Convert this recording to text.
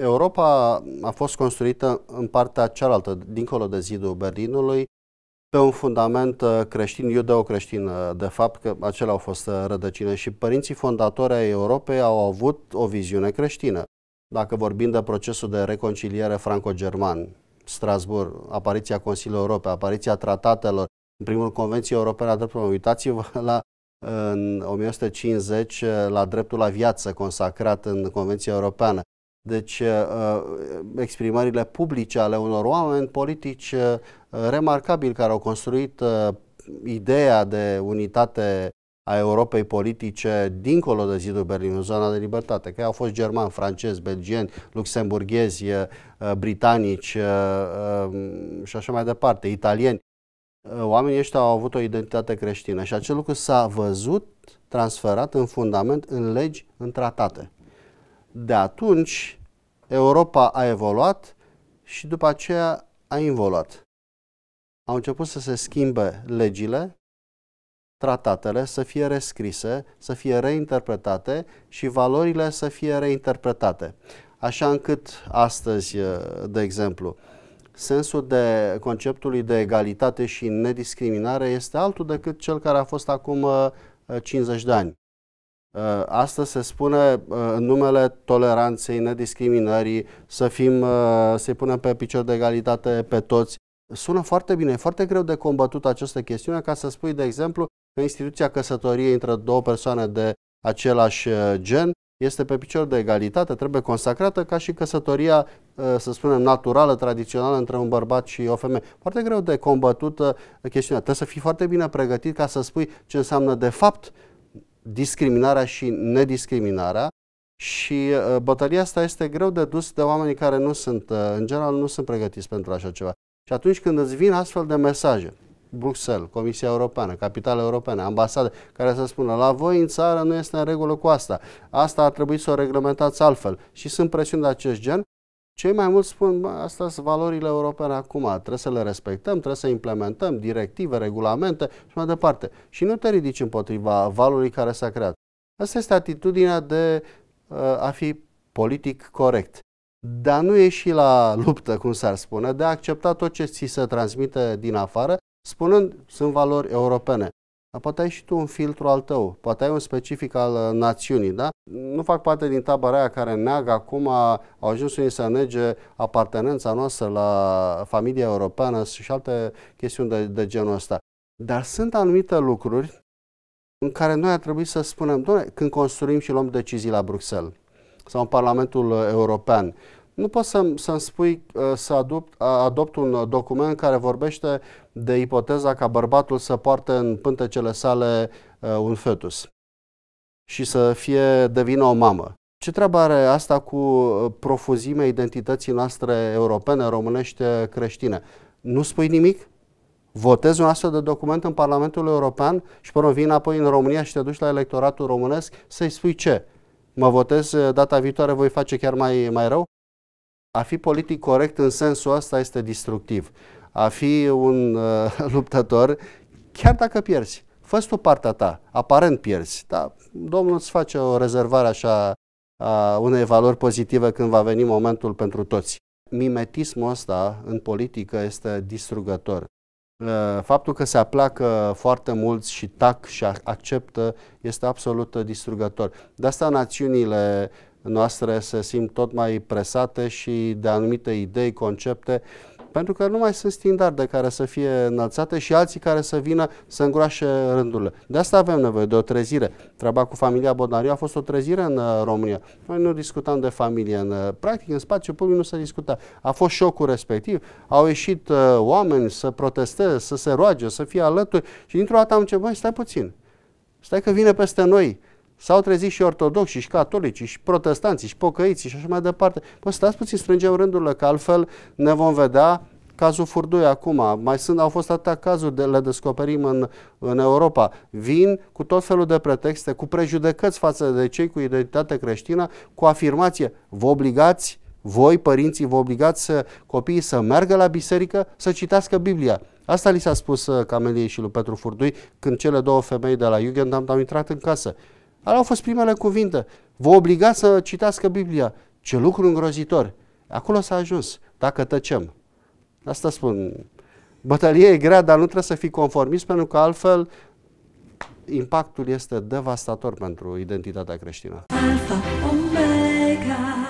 Europa a fost construită în partea cealaltă, dincolo de zidul Berlinului, pe un fundament uh, creștin, iudeo-creștin, uh, de fapt, că acelea au fost uh, rădăcine și părinții fondatori ai Europei au avut o viziune creștină. Dacă vorbim de procesul de reconciliere franco-german, Strasbourg, apariția Consiliului Europei, apariția tratatelor, în primul Convenție Europeană a Drepturilor, uitați-vă la în 1950 la dreptul la viață consacrat în Convenția Europeană. Deci uh, uh, exprimările publice ale unor oameni politici uh, remarcabili care au construit ideea de unitate a Europei politice dincolo de zidul Berlinului, zona de libertate, că au fost germani, francezi, belgieni, luxemburghezi, britanici um, și așa mai departe, italieni. Oamenii ăștia au avut o identitate creștină și acel lucru s-a văzut transferat în fundament, în legi, în tratate. De atunci, Europa a evoluat și după aceea a involuat. Au început să se schimbe legile, tratatele să fie rescrise, să fie reinterpretate și valorile să fie reinterpretate. Așa încât astăzi, uh, de exemplu, sensul de conceptului de egalitate și nediscriminare este altul decât cel care a fost acum 50 uh, de ani. Uh, Asta se spune uh, în numele toleranței, nediscriminării, să fim, uh, să-i punem pe picior de egalitate pe toți. Sună foarte bine, e foarte greu de combătut această chestiune ca să spui, de exemplu, că instituția căsătoriei între două persoane de același gen este pe picior de egalitate, trebuie consacrată ca și căsătoria, să spunem, naturală, tradițională între un bărbat și o femeie. Foarte greu de combătută chestiunea. Trebuie să fii foarte bine pregătit ca să spui ce înseamnă de fapt discriminarea și nediscriminarea și uh, bătălia asta este greu de dus de oamenii care nu sunt, uh, în general, nu sunt pregătiți pentru așa ceva. Și atunci când îți vin astfel de mesaje, Bruxelles, Comisia Europeană, Capitale Europene, ambasade, care să spună la voi în țară nu este în regulă cu asta, asta ar trebui să o reglementați altfel și sunt presiuni de acest gen, cei mai mulți spun, bă, astea sunt valorile europene acum, trebuie să le respectăm, trebuie să implementăm directive, regulamente și mai departe. Și nu te ridici împotriva valului care s-a creat. Asta este atitudinea de uh, a fi politic corect. Dar nu ieși la luptă, cum s-ar spune, de a accepta tot ce ți se transmite din afară, spunând, sunt valori europene dar poate ai și tu un filtru al tău, poate ai un specific al uh, națiunii, da? Nu fac parte din tabăra aia care neagă acum, au ajuns unii să nege apartenența noastră la familia europeană și alte chestiuni de, de genul ăsta. Dar sunt anumite lucruri în care noi ar trebui să spunem, doamne, când construim și luăm decizii la Bruxelles sau în Parlamentul uh, European, nu poți să-mi, uh, să spui să adopt, adopt un uh, document care vorbește de ipoteza ca bărbatul să poarte în pântecele sale uh, un fetus și să fie devină o mamă. Ce treabă are asta cu profuzimea identității noastre europene, românești, creștine? Nu spui nimic? Votezi un astfel de document în Parlamentul European și până vin apoi în România și te duci la electoratul românesc să-i spui ce? Mă votez data viitoare, voi face chiar mai, mai rău? a fi politic corect în sensul ăsta este destructiv. A fi un uh, luptător, chiar dacă pierzi, fă tu partea ta, aparent pierzi, dar Domnul îți face o rezervare așa a unei valori pozitive când va veni momentul pentru toți. Mimetismul ăsta în politică este distrugător. Uh, faptul că se aplacă foarte mulți și tac și acceptă este absolut distrugător. De asta națiunile noastre se simt tot mai presate și de anumite idei, concepte, pentru că nu mai sunt standarde care să fie înălțate și alții care să vină să îngroașe rândurile. De asta avem nevoie de o trezire. Treaba cu familia Bodnariu a fost o trezire în uh, România. Noi nu discutam de familie. În, uh, practic, în spațiu public nu se discuta. A fost șocul respectiv. Au ieșit uh, oameni să protesteze, să se roage, să fie alături și dintr-o dată am început, stai puțin, stai că vine peste noi S-au trezit și ortodoxi, și catolici, și protestanți, și pocăiți, și așa mai departe. Păi stați puțin, strângem rândurile, că altfel ne vom vedea cazul Furdui acum, mai sunt, au fost atâtea cazuri, de, le descoperim în, în Europa. Vin cu tot felul de pretexte, cu prejudecăți față de cei cu identitate creștină, cu afirmație, vă obligați, voi părinții, vă obligați să, copiii să meargă la biserică, să citească Biblia. Asta li s-a spus uh, Cameliei și lui Petru Furdui când cele două femei de la Jugendamt au intrat în casă. Alea au fost primele cuvinte. Vă obliga să citească Biblia. Ce lucru îngrozitor. Acolo s-a ajuns, dacă tăcem. Asta spun. Bătălie e grea, dar nu trebuie să fii conformist, pentru că altfel impactul este devastator pentru identitatea creștină. Alpha, Omega.